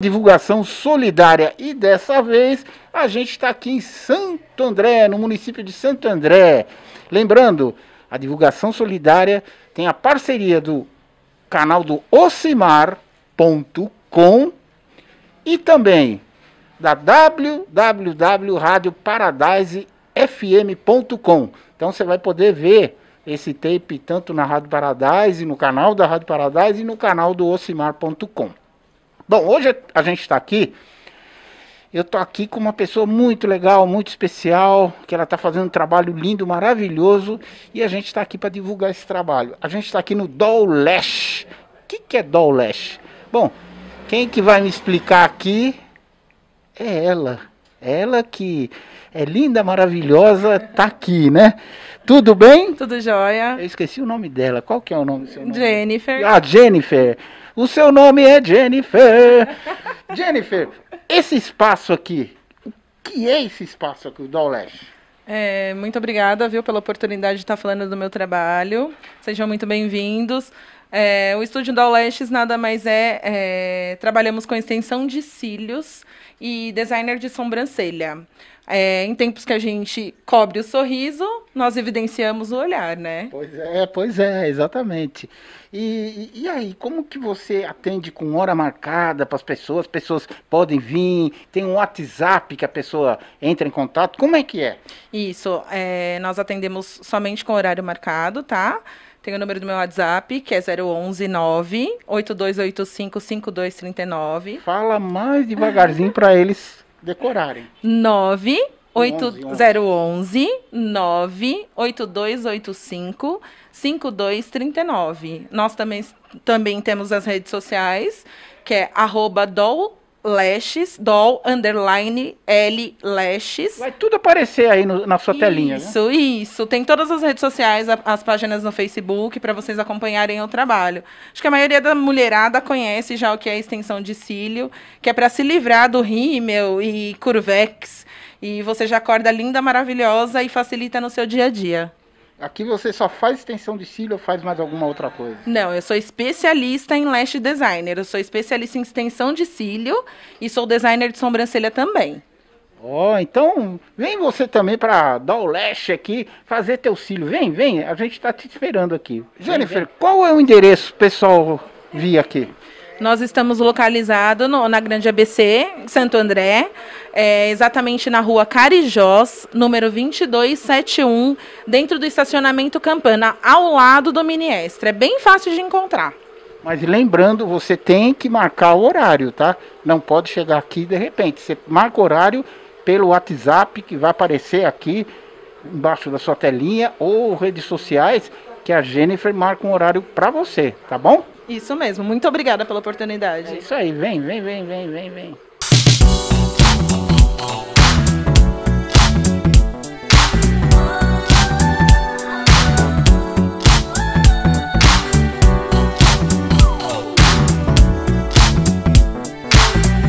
divulgação solidária e dessa vez a gente está aqui em Santo André, no município de Santo André. Lembrando, a divulgação solidária tem a parceria do canal do ocimar.com e também da www.radioparadisefm.com. Então você vai poder ver esse tape tanto na Rádio Paradise, no canal da Rádio Paradise e no canal do ocimar.com. Bom, hoje a gente está aqui. Eu estou aqui com uma pessoa muito legal, muito especial, que ela está fazendo um trabalho lindo, maravilhoso, e a gente está aqui para divulgar esse trabalho. A gente está aqui no Dollash. O que, que é Dollash? Bom, quem que vai me explicar aqui é ela. Ela que é linda, maravilhosa, tá aqui, né? Tudo bem? Tudo jóia. Eu esqueci o nome dela. Qual que é o nome do seu nome? Jennifer. Ah, Jennifer. O seu nome é Jennifer. Jennifer, esse espaço aqui, o que é esse espaço aqui, o Doleste? É, muito obrigada, viu, pela oportunidade de estar falando do meu trabalho. Sejam muito bem-vindos. É, o Estúdio da Dolestes nada mais é, é, Trabalhamos com extensão de cílios e designer de sobrancelha. É, em tempos que a gente cobre o sorriso, nós evidenciamos o olhar, né? Pois é, pois é, exatamente. E, e aí, como que você atende com hora marcada para as pessoas? Pessoas podem vir, tem um WhatsApp que a pessoa entra em contato, como é que é? Isso, é, nós atendemos somente com horário marcado, Tá? Tem o número do meu WhatsApp, que é 011 8285 5239. Fala mais devagarzinho para eles decorarem. 9 8011 98285 5239. Nós também, também temos as redes sociais, que é arroba Lashes, doll, underline, L Lashes. Vai tudo aparecer aí no, na sua isso, telinha, né? Isso, isso. Tem todas as redes sociais, a, as páginas no Facebook, para vocês acompanharem o trabalho. Acho que a maioria da mulherada conhece já o que é a extensão de cílio, que é para se livrar do rímel e curvex. E você já acorda linda, maravilhosa e facilita no seu dia a dia. Aqui você só faz extensão de cílio ou faz mais alguma outra coisa? Não, eu sou especialista em lash designer. Eu sou especialista em extensão de cílio e sou designer de sobrancelha também. Ó, oh, então vem você também para dar o lash aqui, fazer teu cílio. Vem, vem, a gente está te esperando aqui. Jennifer, vem, qual é o endereço pessoal via aqui? Nós estamos localizados na Grande ABC, Santo André, é, exatamente na rua Carijós, número 2271, dentro do estacionamento Campana, ao lado do Miniestra. É bem fácil de encontrar. Mas lembrando, você tem que marcar o horário, tá? Não pode chegar aqui de repente. Você marca o horário pelo WhatsApp que vai aparecer aqui embaixo da sua telinha ou redes sociais que a Jennifer marca um horário para você, tá bom? Isso mesmo. Muito obrigada pela oportunidade. É isso aí. Vem, vem, vem, vem, vem, vem.